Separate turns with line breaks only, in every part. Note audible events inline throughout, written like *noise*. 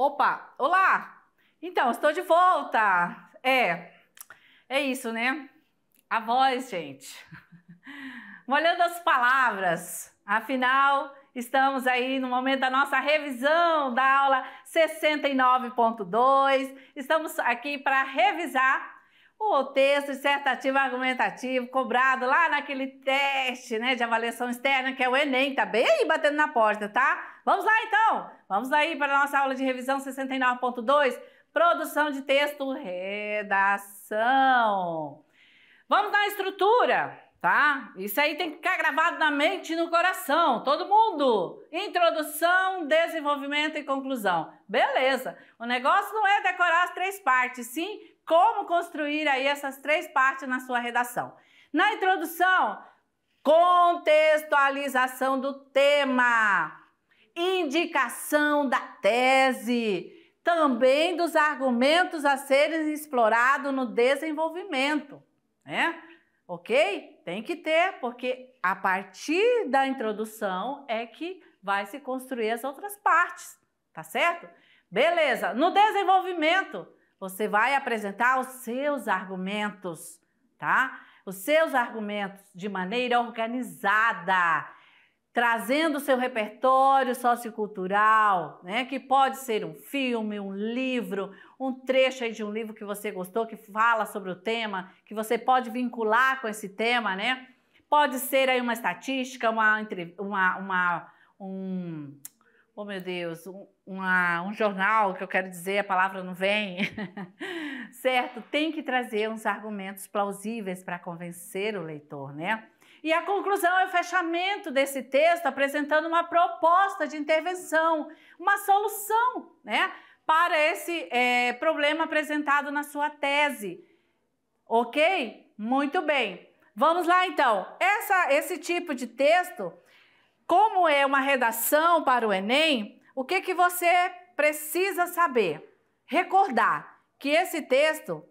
Opa, olá! Então, estou de volta! É, é isso, né? A voz, gente. *laughs* Molhando as palavras, afinal, Estamos aí no momento da nossa revisão da aula 69.2. Estamos aqui para revisar o texto dissertativo argumentativo cobrado lá naquele teste né, de avaliação externa, que é o Enem. Tá bem aí batendo na porta, tá? Vamos lá então! Vamos aí para a nossa aula de revisão 69.2, produção de texto, redação. Vamos na estrutura, tá? Isso aí tem que ficar gravado na mente e no coração, todo mundo. Introdução, desenvolvimento e conclusão. Beleza. O negócio não é decorar as três partes, sim como construir aí essas três partes na sua redação. Na introdução, contextualização do tema indicação da tese, também dos argumentos a serem explorados no desenvolvimento, né? Ok? Tem que ter, porque a partir da introdução é que vai se construir as outras partes, tá certo? Beleza, no desenvolvimento você vai apresentar os seus argumentos, tá? Os seus argumentos de maneira organizada trazendo seu repertório sociocultural, né? que pode ser um filme, um livro, um trecho aí de um livro que você gostou, que fala sobre o tema, que você pode vincular com esse tema, né? Pode ser aí uma estatística, uma, uma, uma um, oh meu Deus, uma, um jornal, que eu quero dizer, a palavra não vem, *laughs* certo? Tem que trazer uns argumentos plausíveis para convencer o leitor, né? E a conclusão é o fechamento desse texto apresentando uma proposta de intervenção, uma solução né, para esse é, problema apresentado na sua tese. Ok? Muito bem. Vamos lá então. Essa, esse tipo de texto, como é uma redação para o Enem, o que, que você precisa saber? Recordar que esse texto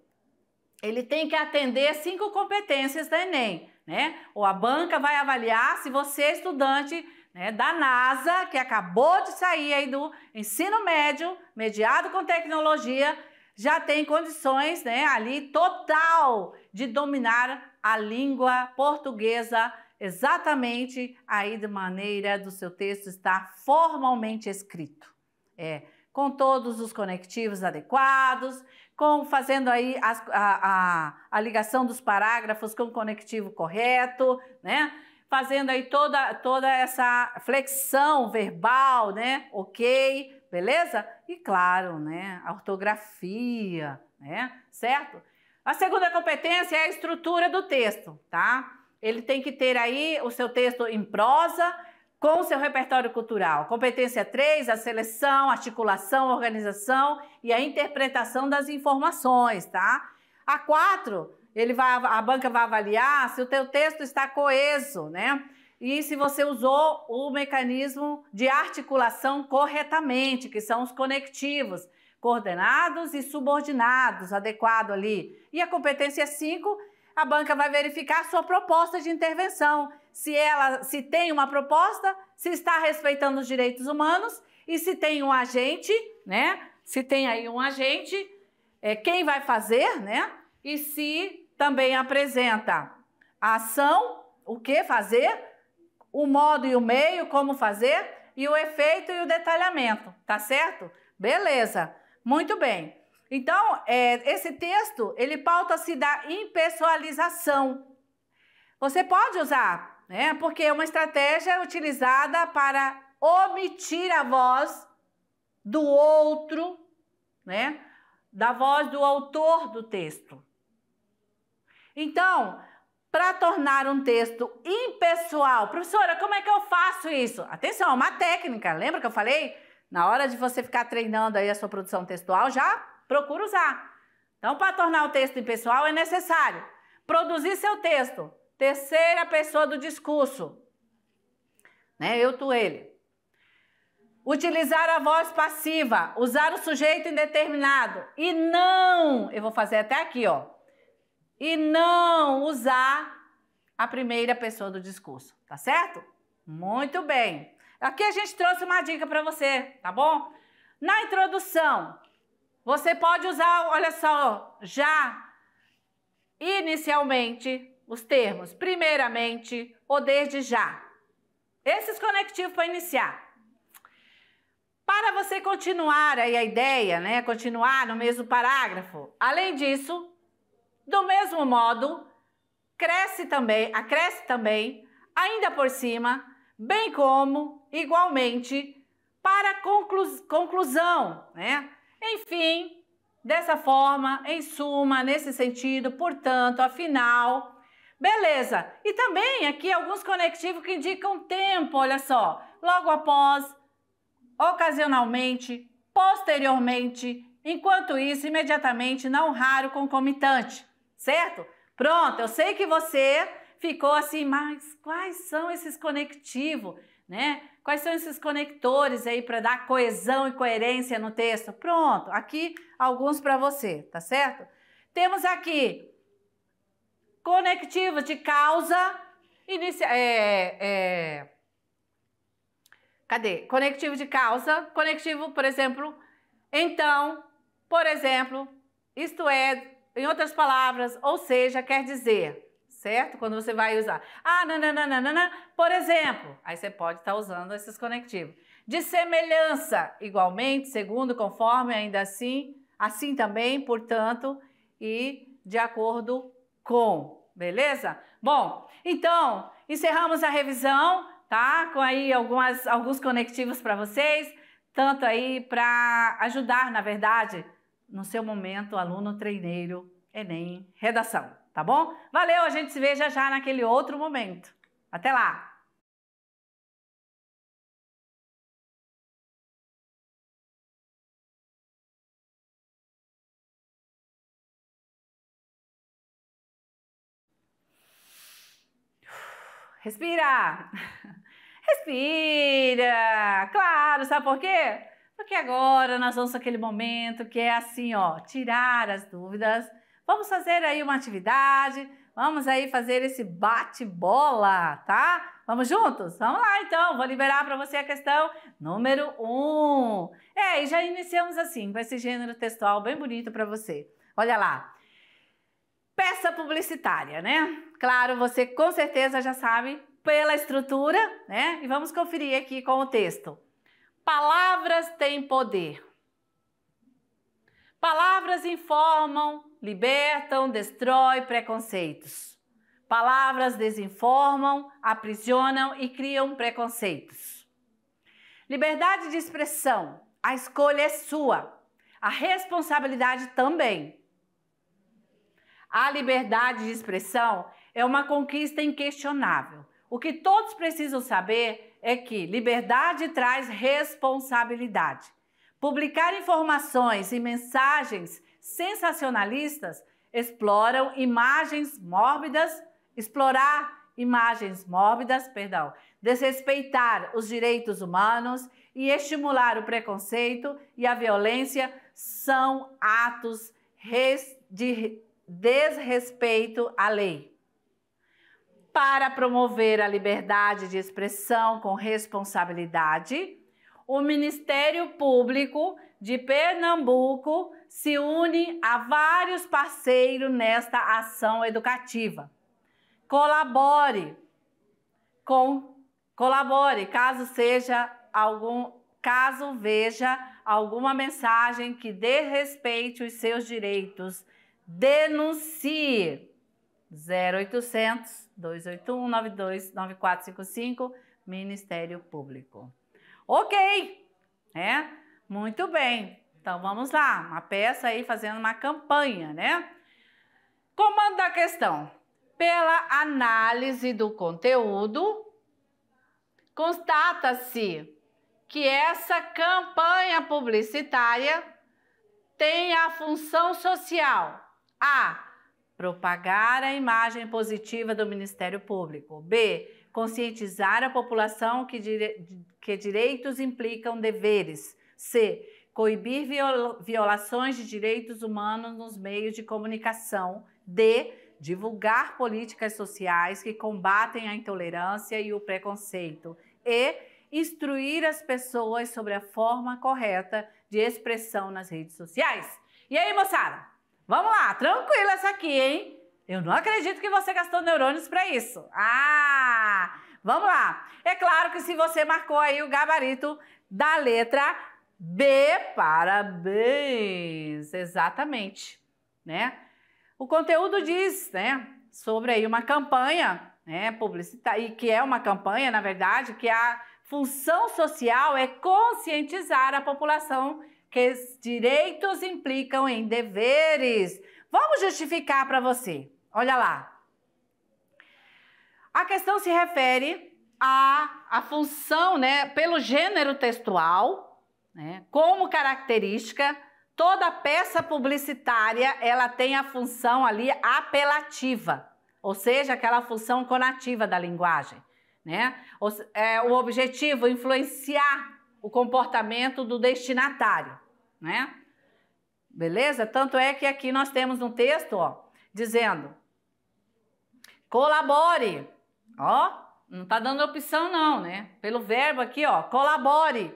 ele tem que atender cinco competências do Enem né? Ou a banca vai avaliar se você é estudante né, da NASA, que acabou de sair aí do ensino médio, mediado com tecnologia, já tem condições, né, ali total de dominar a língua portuguesa exatamente aí de maneira do seu texto estar formalmente escrito. É, com todos os conectivos adequados, com fazendo aí a, a, a, a ligação dos parágrafos com o conectivo correto, né? Fazendo aí toda, toda essa flexão verbal, né? Ok, beleza? E claro, né? A ortografia, né? Certo? A segunda competência é a estrutura do texto, tá? Ele tem que ter aí o seu texto em prosa com seu repertório cultural. Competência 3, a seleção, articulação, organização e a interpretação das informações, tá? A 4, ele vai, a banca vai avaliar se o teu texto está coeso, né? E se você usou o mecanismo de articulação corretamente, que são os conectivos, coordenados e subordinados, adequado ali. E a competência 5, a banca vai verificar a sua proposta de intervenção, se ela se tem uma proposta, se está respeitando os direitos humanos e se tem um agente, né? Se tem aí um agente, é, quem vai fazer, né? E se também apresenta a ação, o que fazer, o modo e o meio, como fazer, e o efeito e o detalhamento, tá certo? Beleza, muito bem. Então, é, esse texto, ele pauta-se da impessoalização. Você pode usar né? Porque é uma estratégia utilizada para omitir a voz do outro, né? Da voz do autor do texto. Então, para tornar um texto impessoal, professora, como é que eu faço isso? Atenção, é uma técnica. Lembra que eu falei? Na hora de você ficar treinando aí a sua produção textual, já procura usar. Então, para tornar o texto impessoal, é necessário produzir seu texto terceira pessoa do discurso, né? Eu, tu, ele. Utilizar a voz passiva, usar o sujeito indeterminado e não, eu vou fazer até aqui, ó. E não usar a primeira pessoa do discurso, tá certo? Muito bem. Aqui a gente trouxe uma dica para você, tá bom? Na introdução, você pode usar, olha só, já inicialmente, os termos primeiramente ou desde já. Esses conectivos para iniciar. Para você continuar aí a ideia, né, continuar no mesmo parágrafo. Além disso, do mesmo modo, cresce também, acresce também, ainda por cima, bem como, igualmente, para conclu conclusão, né? Enfim, dessa forma, em suma, nesse sentido, portanto, afinal, Beleza. E também aqui alguns conectivos que indicam tempo, olha só. Logo após, ocasionalmente, posteriormente, enquanto isso, imediatamente, não raro concomitante, certo? Pronto, eu sei que você ficou assim, mas quais são esses conectivos, né? Quais são esses conectores aí para dar coesão e coerência no texto? Pronto, aqui alguns para você, tá certo? Temos aqui conectivas de causa inicial. É, é, cadê? Conectivo de causa, conectivo, por exemplo, então, por exemplo, isto é, em outras palavras, ou seja, quer dizer, certo? Quando você vai usar, ah, nananana, por exemplo, aí você pode estar tá usando esses conectivos. De semelhança, igualmente, segundo, conforme, ainda assim, assim também, portanto, e de acordo com, beleza? Bom, então encerramos a revisão, tá? Com aí algumas, alguns conectivos para vocês, tanto aí para ajudar, na verdade, no seu momento, aluno treineiro, Enem, redação, tá bom? Valeu, a gente se vê já já naquele outro momento. Até lá! Respira! *laughs* Respira! Claro, sabe por quê? Porque agora nós vamos aquele momento que é assim, ó, tirar as dúvidas. Vamos fazer aí uma atividade, vamos aí fazer esse bate-bola, tá? Vamos juntos? Vamos lá então, vou liberar para você a questão número 1. Um. É, e já iniciamos assim, com esse gênero textual bem bonito para você. Olha lá, peça publicitária, né? Claro, você com certeza já sabe pela estrutura, né? E vamos conferir aqui com o texto. Palavras têm poder. Palavras informam, libertam, destrói preconceitos. Palavras desinformam, aprisionam e criam preconceitos. Liberdade de expressão. A escolha é sua. A responsabilidade também. A liberdade de expressão é uma conquista inquestionável. O que todos precisam saber é que liberdade traz responsabilidade. Publicar informações e mensagens sensacionalistas exploram imagens mórbidas, explorar imagens mórbidas, perdão, desrespeitar os direitos humanos e estimular o preconceito e a violência são atos de desrespeito à lei. Para promover a liberdade de expressão com responsabilidade, o Ministério Público de Pernambuco se une a vários parceiros nesta ação educativa. Colabore com colabore caso seja algum caso veja alguma mensagem que dê respeito seus direitos denuncie. 0800 281 929455 Ministério Público. Ok, né? Muito bem. Então vamos lá, uma peça aí fazendo uma campanha, né? Comando da questão. Pela análise do conteúdo, constata-se que essa campanha publicitária tem a função social a. Propagar a imagem positiva do Ministério Público. B. Conscientizar a população que, dire... que direitos implicam deveres. C. Coibir viol... violações de direitos humanos nos meios de comunicação. D. Divulgar políticas sociais que combatem a intolerância e o preconceito. E instruir as pessoas sobre a forma correta de expressão nas redes sociais. E aí, moçada? Vamos lá, tranquila essa aqui, hein? Eu não acredito que você gastou neurônios para isso. Ah, vamos lá. É claro que se você marcou aí o gabarito da letra B, parabéns. Exatamente, né? O conteúdo diz, né, sobre aí uma campanha, né, publicitária, e que é uma campanha, na verdade, que a função social é conscientizar a população que direitos implicam em deveres. Vamos justificar para você. Olha lá. A questão se refere à a função, né, pelo gênero textual, né, como característica, toda peça publicitária, ela tem a função ali apelativa, ou seja, aquela função conativa da linguagem, né? O, é, o objetivo influenciar o comportamento do destinatário né? Beleza? Tanto é que aqui nós temos um texto, ó, dizendo: colabore, ó, não tá dando opção não, né? Pelo verbo aqui, ó, colabore.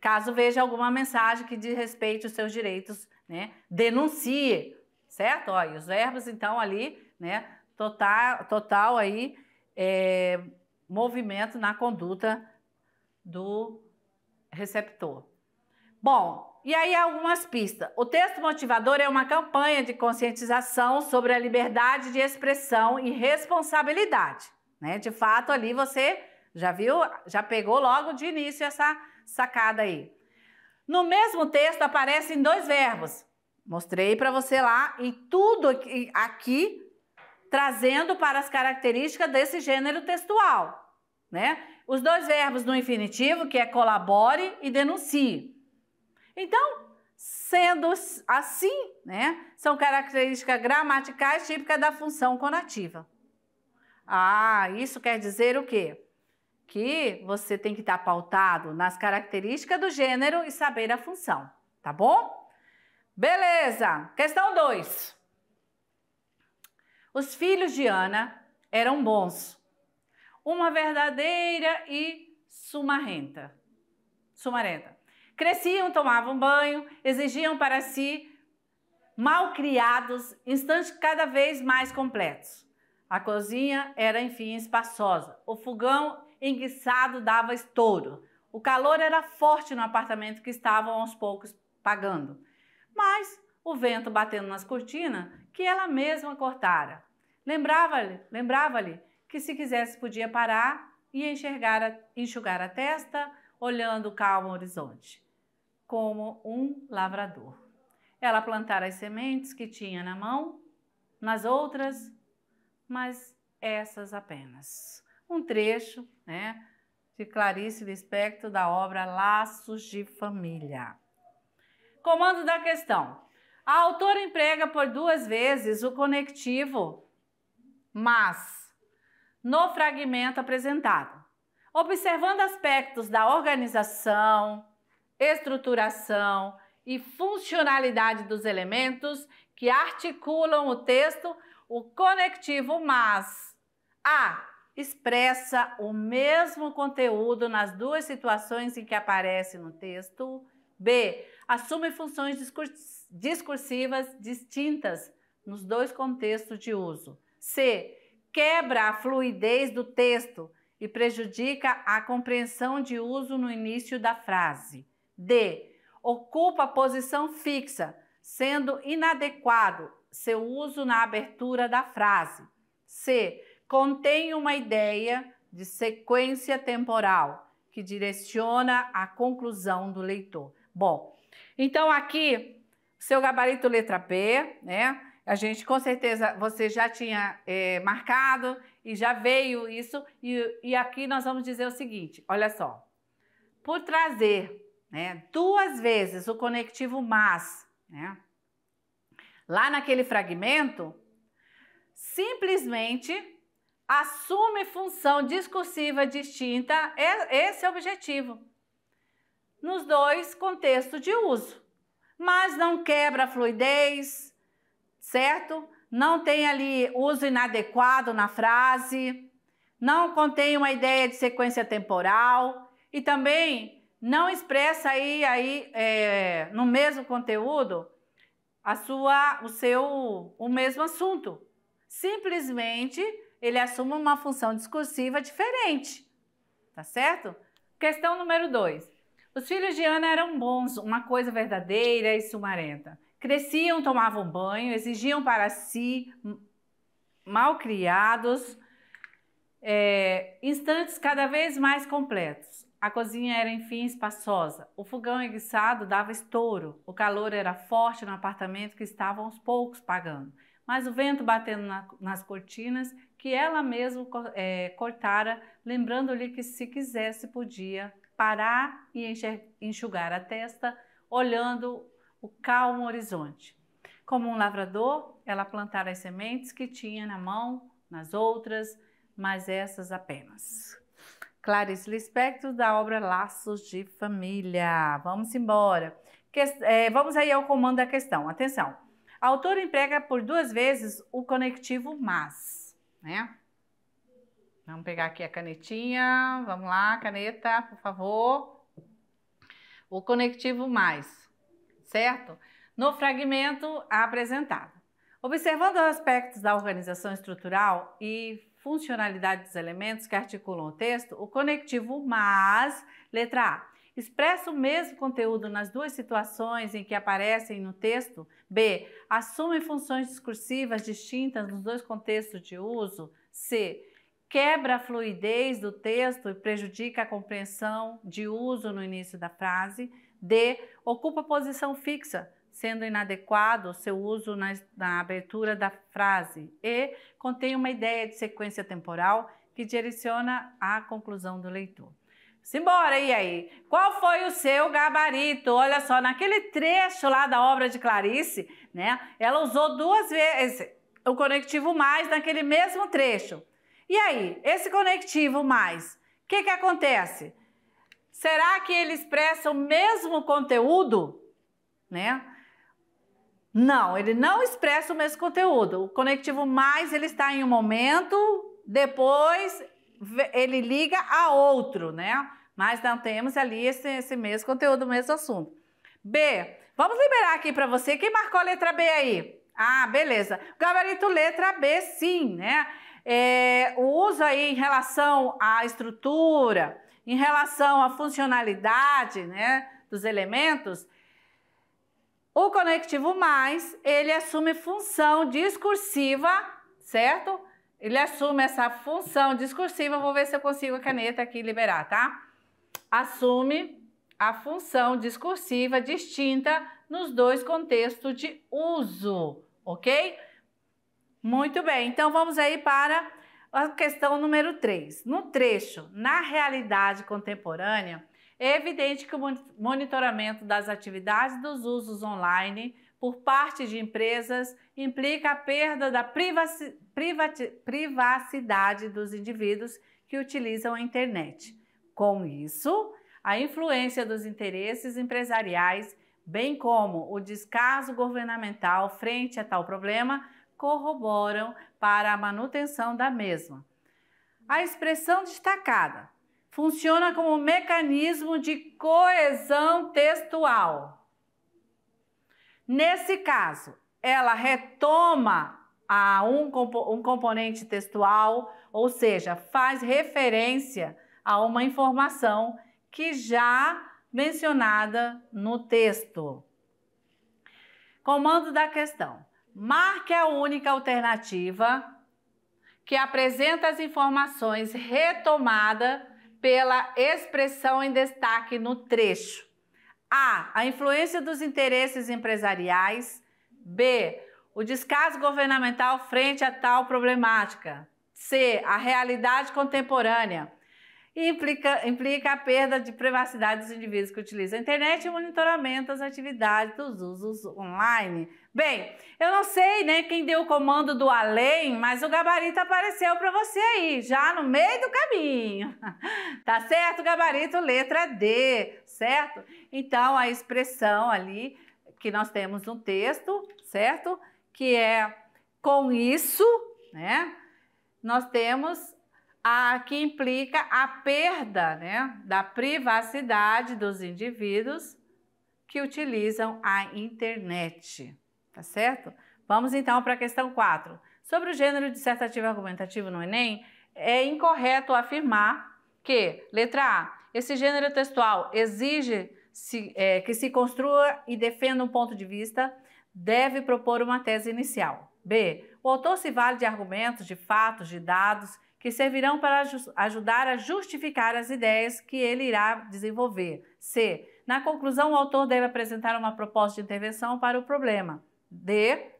Caso veja alguma mensagem que diz respeito aos seus direitos, né? Denuncie, certo? Ó, e os verbos então ali, né? Total, total aí é, movimento na conduta do receptor. Bom, e aí algumas pistas. O texto motivador é uma campanha de conscientização sobre a liberdade de expressão e responsabilidade. Né? De fato, ali você já viu, já pegou logo de início essa sacada aí. No mesmo texto aparecem dois verbos. Mostrei para você lá e tudo aqui, aqui trazendo para as características desse gênero textual, né? Os dois verbos no infinitivo, que é colabore e denuncie. Então, sendo assim, né, são características gramaticais típicas da função conativa. Ah, isso quer dizer o quê? Que você tem que estar pautado nas características do gênero e saber a função, tá bom? Beleza! Questão 2. Os filhos de Ana eram bons, uma verdadeira e sumarenta. Sumarenta. Cresciam, tomavam banho, exigiam para si mal criados, instantes cada vez mais completos. A cozinha era, enfim, espaçosa. O fogão enguiçado dava estouro. O calor era forte no apartamento que estavam aos poucos pagando. Mas o vento batendo nas cortinas que ela mesma cortara. Lembrava-lhe lembrava que se quisesse podia parar e enxergar, enxugar a testa, olhando o calmo horizonte como um lavrador. Ela plantara as sementes que tinha na mão, nas outras, mas essas apenas. Um trecho né, de Clarice Lispector da obra Laços de Família. Comando da questão. A autora emprega por duas vezes o conectivo mas no fragmento apresentado. Observando aspectos da organização, estruturação e funcionalidade dos elementos que articulam o texto, o conectivo mas. A. Expressa o mesmo conteúdo nas duas situações em que aparece no texto. B. Assume funções discursivas distintas nos dois contextos de uso. C. Quebra a fluidez do texto e prejudica a compreensão de uso no início da frase. D. Ocupa posição fixa, sendo inadequado seu uso na abertura da frase. C. Contém uma ideia de sequência temporal que direciona a conclusão do leitor. Bom, então aqui, seu gabarito letra P, né? A gente com certeza você já tinha é, marcado e já veio isso, e, e aqui nós vamos dizer o seguinte: olha só, por trazer né? Duas vezes o conectivo mas, né? Lá naquele fragmento, simplesmente assume função discursiva distinta é, esse é objetivo. Nos dois contextos de uso. Mas não quebra a fluidez, certo? Não tem ali uso inadequado na frase, não contém uma ideia de sequência temporal e também não expressa aí, aí é, no mesmo conteúdo a sua, o seu, o mesmo assunto. Simplesmente ele assume uma função discursiva diferente, tá certo? Questão número dois. Os filhos de Ana eram bons, uma coisa verdadeira e sumarenta. Cresciam, tomavam banho, exigiam para si mal criados, é, instantes cada vez mais completos. A cozinha era enfim espaçosa. O fogão enguiçado dava estouro. O calor era forte no apartamento que estavam aos poucos pagando. Mas o vento batendo na, nas cortinas, que ela mesma é, cortara, lembrando-lhe que se quisesse podia parar e enxugar a testa, olhando o calmo horizonte. Como um lavrador, ela plantara as sementes que tinha na mão, nas outras, mas essas apenas. Clarice Lispector, da obra Laços de Família. Vamos embora. Que, é, vamos aí ao comando da questão. Atenção. A autora emprega por duas vezes o conectivo mas, né? Vamos pegar aqui a canetinha. Vamos lá, caneta, por favor. O conectivo mais, certo? No fragmento apresentado. Observando os aspectos da organização estrutural e funcionalidade dos elementos que articulam o texto, o conectivo mas, letra A, expressa o mesmo conteúdo nas duas situações em que aparecem no texto. B, assume funções discursivas distintas nos dois contextos de uso. C, quebra a fluidez do texto e prejudica a compreensão de uso no início da frase. D, ocupa posição fixa sendo inadequado seu uso na, na abertura da frase, e contém uma ideia de sequência temporal que direciona a conclusão do leitor. Simbora, e aí? Qual foi o seu gabarito? Olha só, naquele trecho lá da obra de Clarice, né? Ela usou duas vezes o conectivo mais naquele mesmo trecho. E aí, esse conectivo mais, o que, que acontece? Será que ele expressa o mesmo conteúdo? Né? Não, ele não expressa o mesmo conteúdo. O conectivo mais ele está em um momento, depois ele liga a outro, né? Mas não temos ali esse, esse mesmo conteúdo, o mesmo assunto. B, vamos liberar aqui para você. Quem marcou a letra B aí? Ah, beleza. Gabarito letra B, sim, né? É, o uso aí em relação à estrutura, em relação à funcionalidade, né, dos elementos, o conectivo mais, ele assume função discursiva, certo? Ele assume essa função discursiva. Vou ver se eu consigo a caneta aqui liberar, tá? Assume a função discursiva distinta nos dois contextos de uso, ok? Muito bem, então vamos aí para a questão número 3. No trecho, na realidade contemporânea, é evidente que o monitoramento das atividades dos usos online por parte de empresas implica a perda da privacidade dos indivíduos que utilizam a internet. Com isso, a influência dos interesses empresariais, bem como o descaso governamental frente a tal problema, corroboram para a manutenção da mesma. A expressão destacada funciona como um mecanismo de coesão textual. Nesse caso, ela retoma a um, compo um componente textual, ou seja, faz referência a uma informação que já mencionada no texto. Comando da questão. Marque a única alternativa que apresenta as informações retomada pela expressão em destaque no trecho. A. A influência dos interesses empresariais. B. O descaso governamental frente a tal problemática. C. A realidade contemporânea implica, implica a perda de privacidade dos indivíduos que utilizam a internet e o monitoramento das atividades dos usos online. Bem, eu não sei né, quem deu o comando do além, mas o gabarito apareceu para você aí, já no meio do caminho. *laughs* tá certo, gabarito, letra D, certo? Então, a expressão ali que nós temos no texto, certo? Que é com isso, né? Nós temos a, que implica a perda né, da privacidade dos indivíduos que utilizam a internet. Tá certo? Vamos então para a questão 4. Sobre o gênero dissertativo argumentativo no Enem, é incorreto afirmar que, letra A, esse gênero textual exige se, é, que se construa e defenda um ponto de vista, deve propor uma tese inicial. B, o autor se vale de argumentos, de fatos, de dados que servirão para ajudar a justificar as ideias que ele irá desenvolver. C. Na conclusão, o autor deve apresentar uma proposta de intervenção para o problema. D.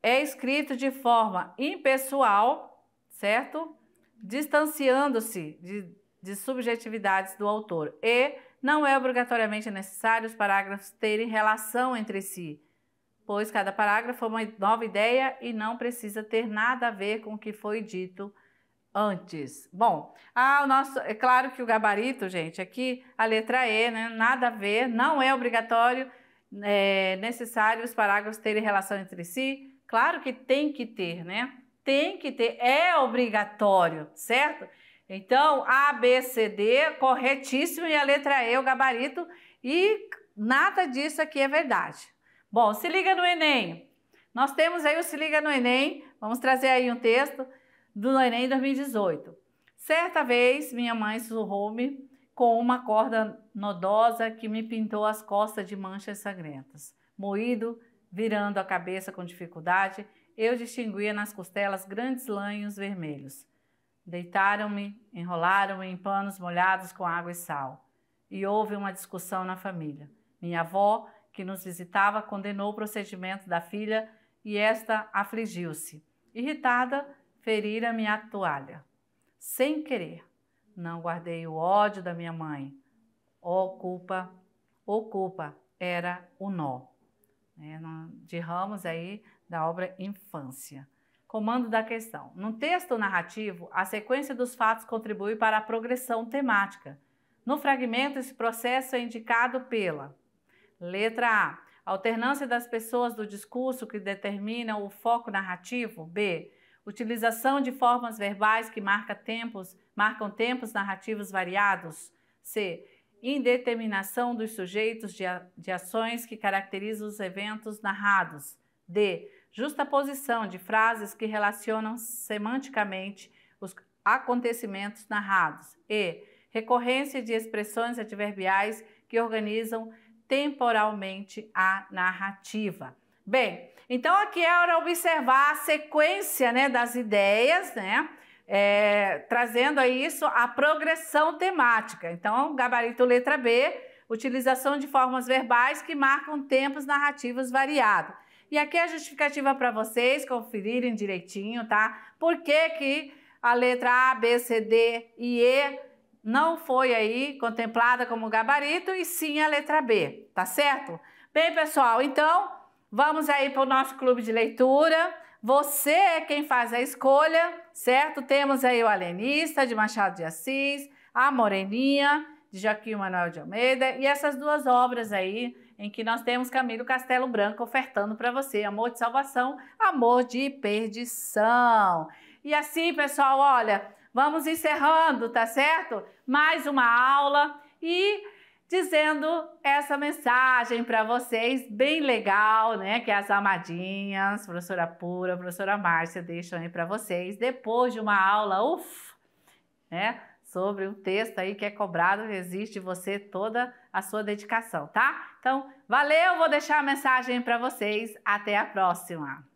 É escrito de forma impessoal, certo? Distanciando-se de, de subjetividades do autor. E não é obrigatoriamente necessário os parágrafos terem relação entre si pois cada parágrafo é uma nova ideia e não precisa ter nada a ver com o que foi dito antes. Bom, ah, o nosso, é claro que o gabarito, gente, aqui a letra E, né, nada a ver, não é obrigatório, é necessário os parágrafos terem relação entre si. Claro que tem que ter, né? Tem que ter, é obrigatório, certo? Então, A, B, C, D, corretíssimo, e a letra E, o gabarito, e nada disso aqui é verdade. Bom, se liga no Enem. Nós temos aí o Se Liga no Enem, vamos trazer aí um texto do Enem 2018. Certa vez, minha mãe sussurrou-me com uma corda nodosa que me pintou as costas de manchas sangrentas. Moído, virando a cabeça com dificuldade, eu distinguia nas costelas grandes lanhos vermelhos. Deitaram-me, enrolaram-me em panos molhados com água e sal. E houve uma discussão na família. Minha avó que nos visitava, condenou o procedimento da filha e esta afligiu-se. Irritada, ferira minha toalha. Sem querer, não guardei o ódio da minha mãe. O oh, culpa, o oh, culpa, era o nó. Né, de Ramos aí, da obra Infância. Comando da questão. No texto narrativo, a sequência dos fatos contribui para a progressão temática. No fragmento, esse processo é indicado pela Letra A. Alternância das pessoas do discurso que determina o foco narrativo. B. Utilização de formas verbais que marca tempos, marcam tempos narrativos variados. C. Indeterminação dos sujeitos de, de ações que caracterizam os eventos narrados. D. Justaposição de frases que relacionam semanticamente os acontecimentos narrados. E. Recorrência de expressões adverbiais que organizam temporalmente a narrativa. Bem, então aqui é de observar a sequência né, das ideias, né? É, trazendo a isso a progressão temática. Então, gabarito letra B, utilização de formas verbais que marcam tempos narrativos variados. E aqui é a justificativa para vocês conferirem direitinho, tá? Por que, que a letra A, B, C, D e E não foi aí contemplada como gabarito e sim a letra B, tá certo? Bem, pessoal, então vamos aí para o nosso clube de leitura. Você é quem faz a escolha, certo? Temos aí o Alenista, de Machado de Assis, a Moreninha, de Joaquim Manuel de Almeida, e essas duas obras aí em que nós temos Camilo Castelo Branco ofertando para você amor de salvação, amor de perdição. E assim, pessoal, olha, Vamos encerrando, tá certo? Mais uma aula e dizendo essa mensagem para vocês, bem legal, né? Que as amadinhas, professora Pura, professora Márcia deixam aí para vocês depois de uma aula, uff, né? Sobre um texto aí que é cobrado, existe você toda a sua dedicação, tá? Então, valeu, vou deixar a mensagem para vocês. Até a próxima!